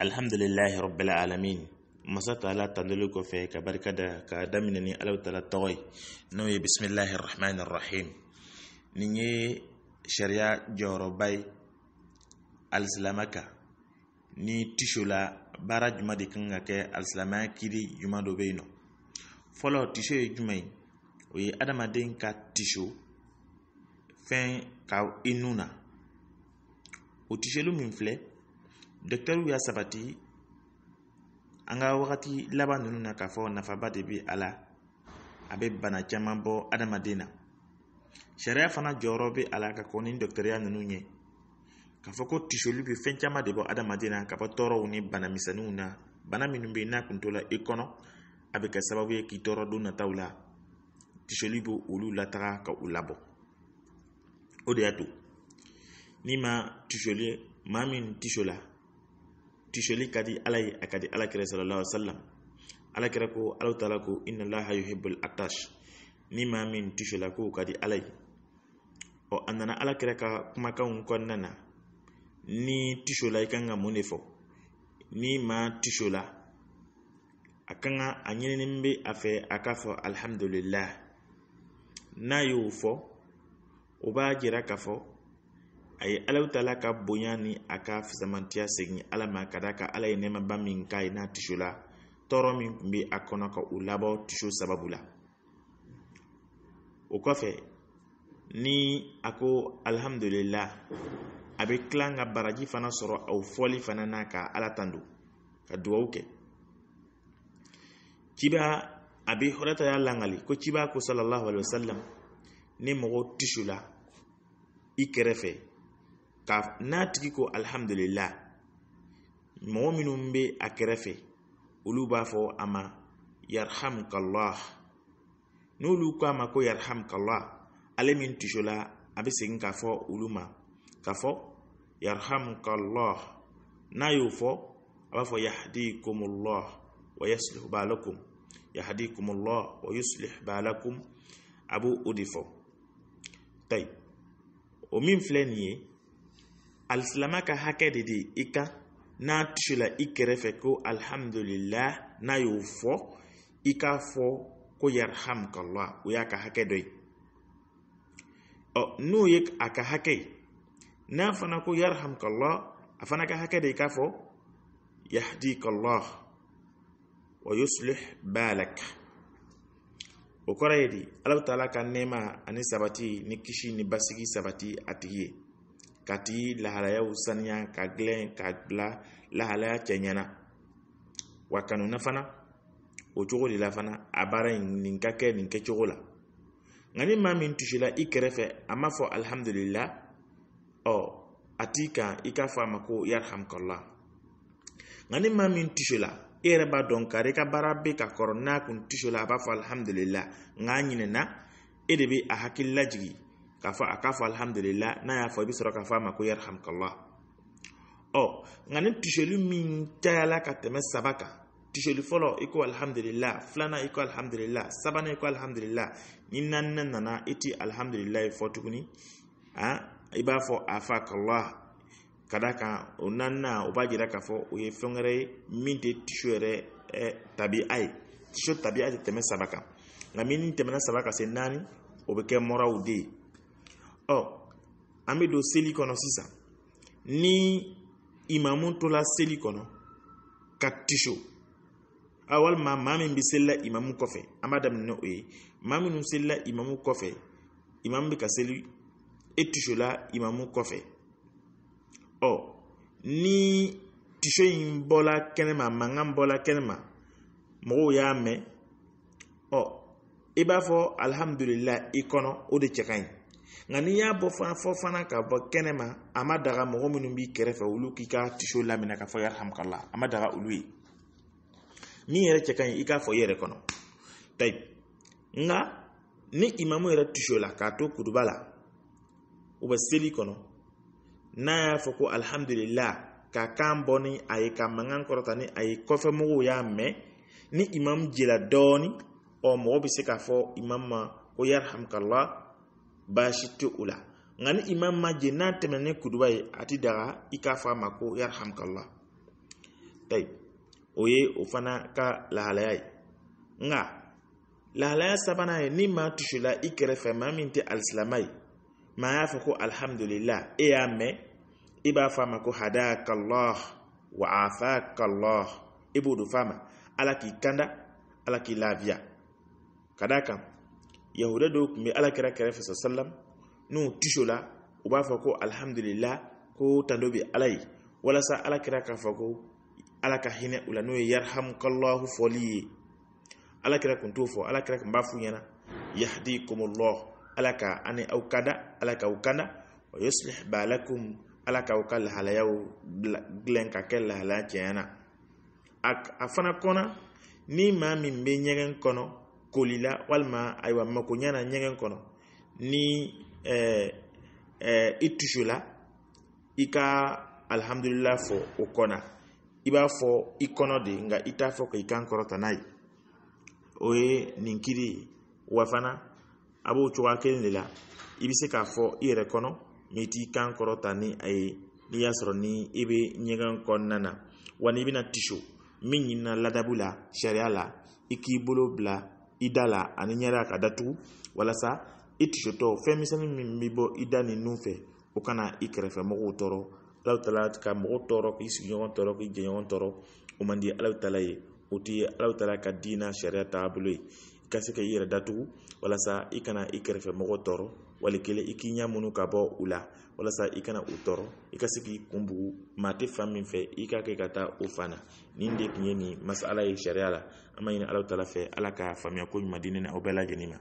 alhamdulilahi rabbil alamin masa taala tandoli kɔfɛ ka barika da ka daminɛ ni alahu taala tɔgɔ ye n'o ye bisimilahi rahmani rahim nin ye sariya jɔyɔrɔba ye alisilama kan ni tisho la baara juma de kan ka kɛ alisilamaya kiri juma dɔ bɛ yen nɔ fɔlɔ tisho ye juma ye o ye adamaden ka tisho fɛn ka i nun na o tisholu min filɛ dɔkitɛriw y'a sabati an ka wagati laban ninnu na k'a fɔ nafaba de bɛ a la a bɛ bana caman bɔ adamaden na sariya fana jɔyɔrɔ bɛ a la ka kɔn ni dɔkitɛriya ninnu ye k'a fɔ ko tisoli bɛ fɛn caman de bɔ adamaden na ka bɔ tɔɔrɔw ni bana banamisɛnninw na bana minnu bɛ yen n'a kun tola i kɔnɔ a bɛ kɛ sababu ye k'i tɔɔrɔ don nataw la tisoli bɛ olu lataga ka u labɔ o de y'a to n'i ma tisoli maa min tiso la tisholi ka di ala ye a ka di alakira sallallahu alaihi wasallam kira ko alaw taala ko inna allaha yuhibbul atash ni maa min tishola ko ka di ala ye ɔ a nana alakira ka kumakanw kɔnɔna na ni tishola i kan ka mun de fɔ ni maa tishola a kan ka a ɲinini bɛ a fɛ a k'a fɔ alihamudulilayi n'a y'o fɔ o b'a jira k'a fɔ a ye alaw tala ka bonya ni a ka fisamantiya segin ala ma ka daa ka ala ye nɛɛmaba min k'a ye n'a tiso la tɔɔrɔ min tun be a kɔnɔ ka o labɔ tiso sababu la o kɔfɛ ni a ko alhamdulila a be kilan ka baraji fana sɔrɔ aw fɔli fana na ka ala tan don ka duwawu kɛ ciba a be hɔrata y'a langali ko ciba ko salallahu alai wasalam ni mɔgɔw tisula i kɛrɛfɛ ka n'a tigi ko alihamudulila mɔgɔ minnu bɛ a kɛrɛfɛ olu b'a fɔ a ma yarihamukalah n'olu ko a ma ko yarihamukalah ale min tusola a bɛ segin k'a fɔ olu ma k'a fɔ yarihamukalah n'a y'o fɔ a b'a fɔ yahadikomolah wa yasulih baalakum yahadikomolah wa yasulih baalakum a b'o de fɔ tayi o min filɛ nin ye alisilama ka hakɛ de de i kan n'a tusula i kɛrɛfɛ ko alihamudulila n'a y'o fɔ i k'a fɔ ko yarihamukallah o y'a ka hakɛ dɔ ye ɔ n'o ye a ka hakɛ ye n'a fana ko yarihamukallah a fana ka hakɛ de i k'a fɔ yahdikallah wa yuslih balak o kɔrɔ ye di ala bɛ ka nɛɛma ani sabati ni kisi ni basigi sabati a tigi ye ka t'i lahalayaw saniya ka gɛlɛn ka bila lahalaya cɛ ɲɛna wa kanuna fana o cogo de la fana a baara in nin ka kɛ nin kɛcogo la nka ni maa min tusula i kɛrɛfɛ a ma fɔ alihamudulila ɔ a t'i kan i k'a fɔ a ma ko yarihamukala nka ni maa min tusula i yɛrɛ b'a dɔn kari i ka baara bɛ ka kɔrɔ n'a kun tusula a b'a fɔ alihamudulila nka ɲinɛna e de bɛ a hakili lajigi kafa akafa alhamdulillah n'a y'a fɔ i bɛ sɔrɔ k'a fɔ a ma ko yarhamkallah ɔ oh, nka ni tusoli min cayala ka tɛmɛ saba kan tusoli fɔlɔ i ko alhamdulillah filanan i ko alhamdulillah sabanan i ko alhamdulillah ni naaninan nana i ti alhamdulillah fɔ tuguni a i b'a fɔ afakallah ka da kan o naaninan o b'a jira k'a fɔ o ye fɛn wɛrɛ ye min tɛ tuso yɛrɛ eh, tabi'a ye tuso tabi'a tɛ tɛmɛ saba kan nka min tɛmɛna saba ka se naani o bɛ kɛ mɔraw de ye or amedo seli kɔnɔ sisan ni imamu tola e. seli kɔnɔ ka tiso a walima maa min bɛ seli la imamu kɔfɛ an b'a daminɛ n'o ye maa minnu seli la imamu kɔfɛ imamu bɛ ka seli e tisola imamu kɔfɛ ɔ ni tiso in bɔla kɛnɛma mankan bɔla kɛnɛma mɔgɔw y'a mɛn ɔ i b'a fɔ alihamudulilayi i kɔnɔ o de cɛ ka ɲi nka n'i y'a bɔ fana fɔ fana ka bɔ kɛnɛma a ma daga mɔgɔ minnu b'i kɛrɛfɛ olu k'i ka tiso lamina ka fɔ yarahamukala a ma daga olu ye min yɛrɛ cɛ ka ɲi i k'a fɔ i yɛrɛ kɔnɔ tayi nka ni imamu yɛrɛ tiso la k'a to kutuba la u bɛ seli kɔnɔ n'a y'a fɔ ko alihamudulila ka kan bɔ ni a ye ka mankan kɔrɔta ni a ye kɔfɛ y'a mɛn ni imamu jela dɔɔni ɔ mɔgɔ bɛ se k'a fɔ imamu ma ko yarahamukala baasi tɛ o la nka ni imam ma jɛ n'a tɛmɛna ni kuduba ye a ti daga i k'a fɔ a ma ko yarhamkallah tayi o ye o fana ka lahalaya ye nka lahalaya sabanan ye ni maa tusula i kɛrɛfɛ maa min tɛ alisilama ye maa y'a fɔ ko alihamudulila e y'a mɛn i b'a fɔ a ma ko hadakallah wa afakallah i b'o don f'a ma ala k'i kanda ala k'i laafiya ka d'a kan yahuda dɔw tun bɛ alakira kɛrɛfɛ sasalam n'u tiso la u b'a fɔ ko alihamudulila ko tando bɛ ala ye walasa alakira k'a fɔ ko ala ka hinɛ u la n'o ye yarihamukalahu fɔli ye alakira tun t'o fɔ alakira tun b'a f'u ɲɛna yahdi kumullah ala ka ani aw kanda ala k'aw kanda wa yuslih balakum ala k'aw ka lahalayaw dilan ka kɛ lahalaya tiɲɛna a fana kɔnɔ ni maa min bɛ ɲɛgɛn kɔnɔ kolila walma aywa mako nyana nyengen kono ni eh, eh, itujula ika alhamdulillah fo alihamudulila iba fo ikono de nga ita fo ka ikan korota nai oye ninkiri wafana abu nin kiri ibise k'a fo i kono kɔnɔ mɛ i kan kɔrɔta ni a n'i yasro ni ibe nyengen ɲɛgɛn kɔnɔna na wa n'i bɛna tiso min ɲinina ladabu la sariya la idala la ani ɲɛda ka datugu walasa i tisotɔ fɛn misɛnnin min bi bɔ i da ni nun fɛ o kana i kɛrɛfɛ mɔgɔw tɔɔrɔ ala taala ka mɔgɔ tɔɔrɔ k'i sigiɲɔgɔn tɔɔrɔ k'i jɛɲɔgɔn tɔɔrɔ o man di ala bɛ taala ye o tɛ ye ala taala ka diina sariya taabolo ye i ka se ka i yɛrɛ datugu walasa i kana i kɛrɛfɛ mɔgɔ tɔɔrɔ wali kelen i k'i ɲɛ ka bɔ u la walasa i kana u tɔɔrɔ i ka se k'i kun bugu maa tɛ fan min fɛ i ka kɛ ka taa o fan na nin de tun ye nin masala ye sariya la an ma ɲini ala ta fɛ ala ka faamuya ko ɲuman di ne na aw bɛɛ lajɛlen ma